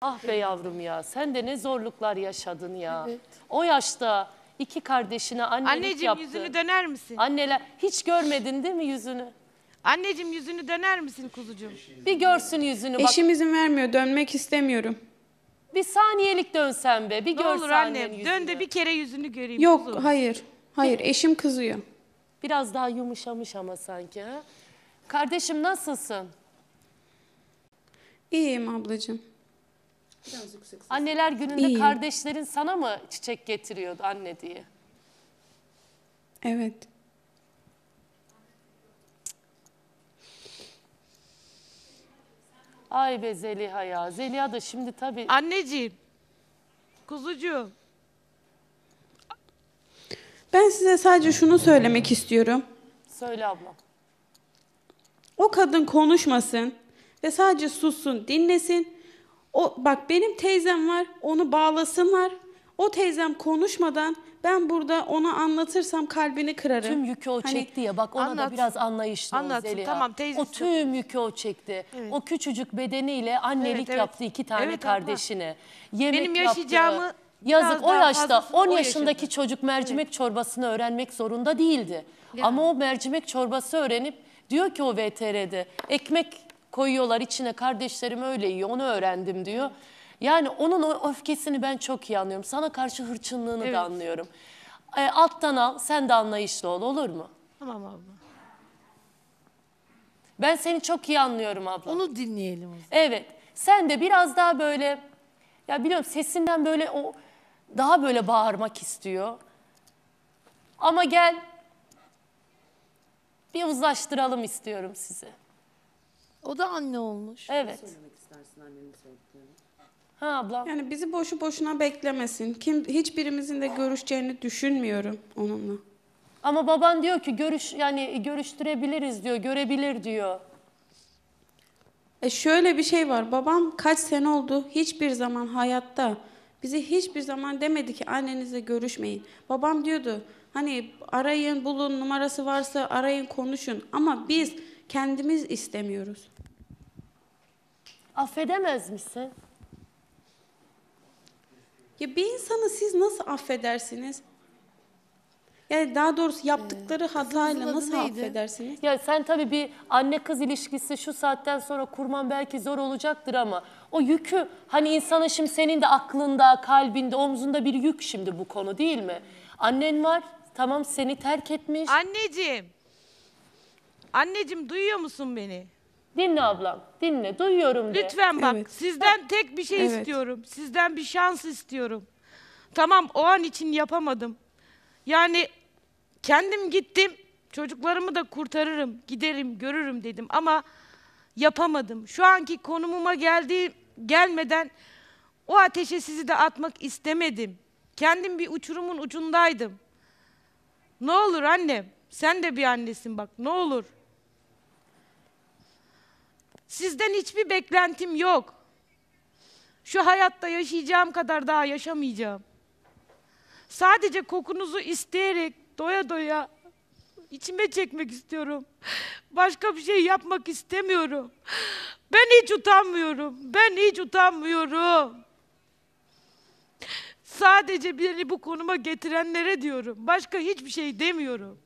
Ah be yavrum ya sen de ne zorluklar yaşadın ya. Evet. O yaşta iki kardeşine annelik Anneciğim yaptı. yüzünü döner misin? Anneler hiç görmedin değil mi yüzünü? Anneciğim yüzünü döner misin kuzucuğum? Bir görsün yüzünü bak. Eşim izin vermiyor dönmek istemiyorum. Bir saniyelik dönsen be. Bir Ne gör olur annem dön de bir kere yüzünü göreyim Yok kuzum. hayır. Hayır eşim kızıyor. Biraz daha yumuşamış ama sanki. Ha? Kardeşim nasılsın? İyiyim ablacığım. Biraz yüksek ses. Anneler gününde İyi. kardeşlerin sana mı çiçek getiriyordu anne diye? Evet. Ay be Zeliha ya. Zeliha da şimdi tabii Anneciğim, kuzucuğum. Ben size sadece şunu söylemek istiyorum. söyle ablam. O kadın konuşmasın ve sadece sussun, dinlesin o, bak benim teyzem var, onu bağlasınlar. O teyzem konuşmadan ben burada ona anlatırsam kalbini kırarım. Tüm yükü o hani, çekti ya bak ona anlat, da biraz anlayışlı anlatsın, Zeliha. Tamam, teyzesi. O tüm yükü o çekti. Evet. O küçücük bedeniyle annelik evet, evet. yaptı iki tane evet, kardeşine. Yemek Benim yaşayacağımı yaptı. Yazık o yaşta 10 yaşındaki yaşadı. çocuk mercimek evet. çorbasını öğrenmek zorunda değildi. Yani. Ama o mercimek çorbası öğrenip diyor ki o VTR'de ekmek Koyuyorlar içine kardeşlerim öyle yiyor onu öğrendim diyor. Yani onun o öfkesini ben çok iyi anlıyorum. Sana karşı hırçınlığını Evet. da anlıyorum. E, alttan al sen de anlayışlı ol olur mu? Tamam abla. Ben seni çok iyi anlıyorum abla. Onu dinleyelim o zaman. Evet. Sen de biraz daha böyle ya biliyorum sesinden böyle o daha böyle bağırmak istiyor. Ama gel bir uzlaştıralım istiyorum sizi. O da anne olmuş. Evet. Ha ablam. Yani bizi boşu boşuna beklemesin. Kim hiçbirimizin de görüşeceğini düşünmüyorum onunla. Ama baban diyor ki görüş yani görüştürebiliriz diyor, görebilir diyor. E şöyle bir şey var. Babam kaç sene oldu hiçbir zaman hayatta bize hiçbir zaman demedi ki annenizle görüşmeyin. Babam diyordu hani arayın bulun numarası varsa arayın konuşun ama biz kendimiz istemiyoruz. Affedemez misin? Ya bir insanı siz nasıl affedersiniz? Yani daha doğrusu ee, yaptıkları hatayla nasıl neydi? affedersiniz? Ya sen tabii bir anne kız ilişkisi şu saatten sonra kurman belki zor olacaktır ama o yükü hani insana şimdi senin de aklında, kalbinde, omzunda bir yük şimdi bu konu değil mi? Annen var, tamam seni terk etmiş. Anneciğim. Anneciğim duyuyor musun beni? Dinle ablam, dinle, duyuyorum de. Lütfen bak Evet. sizden tek bir şey Evet. istiyorum. Sizden bir şans istiyorum. Tamam o an için yapamadım. Yani kendim gittim, çocuklarımı da kurtarırım, giderim, görürüm dedim ama yapamadım. Şu anki konumuma geldi, gelmeden o ateşe sizi de atmak istemedim. Kendim bir uçurumun ucundaydım. Ne olur anne, sen de bir annesin bak, ne olur. Sizden hiçbir beklentim yok. Şu hayatta yaşayacağım kadar daha yaşamayacağım. Sadece kokunuzu isteyerek doya doya içime çekmek istiyorum. Başka bir şey yapmak istemiyorum. Ben hiç utanmıyorum. Ben hiç utanmıyorum. Sadece beni bu konuma getirenlere diyorum. Başka hiçbir şey demiyorum.